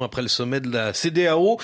Après le sommet de la CDAO,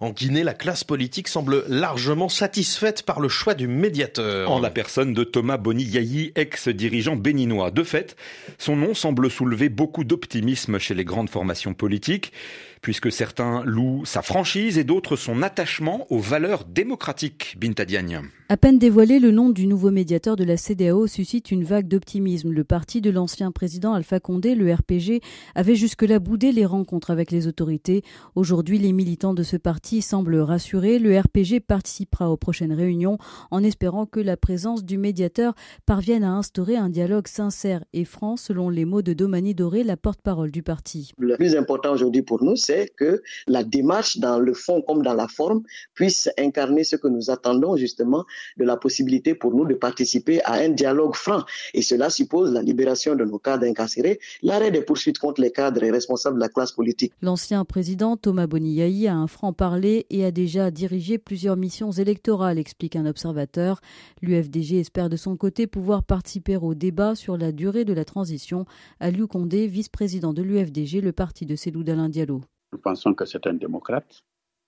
en Guinée, la classe politique semble largement satisfaite par le choix du médiateur. En la personne de Thomas Boni Yayi, ex-dirigeant béninois. De fait, son nom semble soulever beaucoup d'optimisme chez les grandes formations politiques puisque certains louent sa franchise et d'autres son attachement aux valeurs démocratiques. Bintadiagne. À peine dévoilé, le nom du nouveau médiateur de la CDAO suscite une vague d'optimisme. Le parti de l'ancien président Alpha Condé, le RPG, avait jusque-là boudé les rencontres avec les autorités. Aujourd'hui, les militants de ce parti semblent rassurés. Le RPG participera aux prochaines réunions en espérant que la présence du médiateur parvienne à instaurer un dialogue sincère et franc, selon les mots de Domani Doré, la porte-parole du parti. Le plus important aujourd'hui pour nous, c'est que la démarche dans le fond comme dans la forme puisse incarner ce que nous attendons justement de la possibilité pour nous de participer à un dialogue franc. Et cela suppose la libération de nos cadres incarcérés, l'arrêt des poursuites contre les cadres et responsables de la classe politique. L'ancien président Thomas Boniaï a un franc parlé et a déjà dirigé plusieurs missions électorales, explique un observateur. L'UFDG espère de son côté pouvoir participer au débat sur la durée de la transition. Aliou Condé, vice-président de l'UFDG, le parti de Dalin Diallo. Nous pensons que c'est un démocrate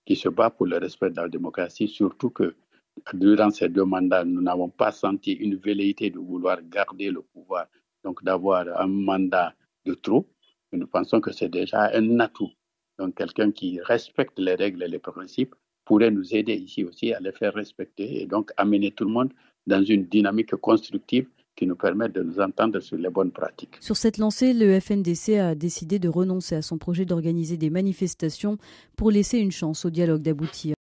qui se bat pour le respect de la démocratie, surtout que durant ces deux mandats, nous n'avons pas senti une velléité de vouloir garder le pouvoir, donc d'avoir un mandat de trop. nous pensons que c'est déjà un atout. Donc quelqu'un qui respecte les règles et les principes pourrait nous aider ici aussi à les faire respecter et donc amener tout le monde dans une dynamique constructive qui nous permettent de nous entendre sur les bonnes pratiques. Sur cette lancée, le FNDC a décidé de renoncer à son projet d'organiser des manifestations pour laisser une chance au dialogue d'aboutir.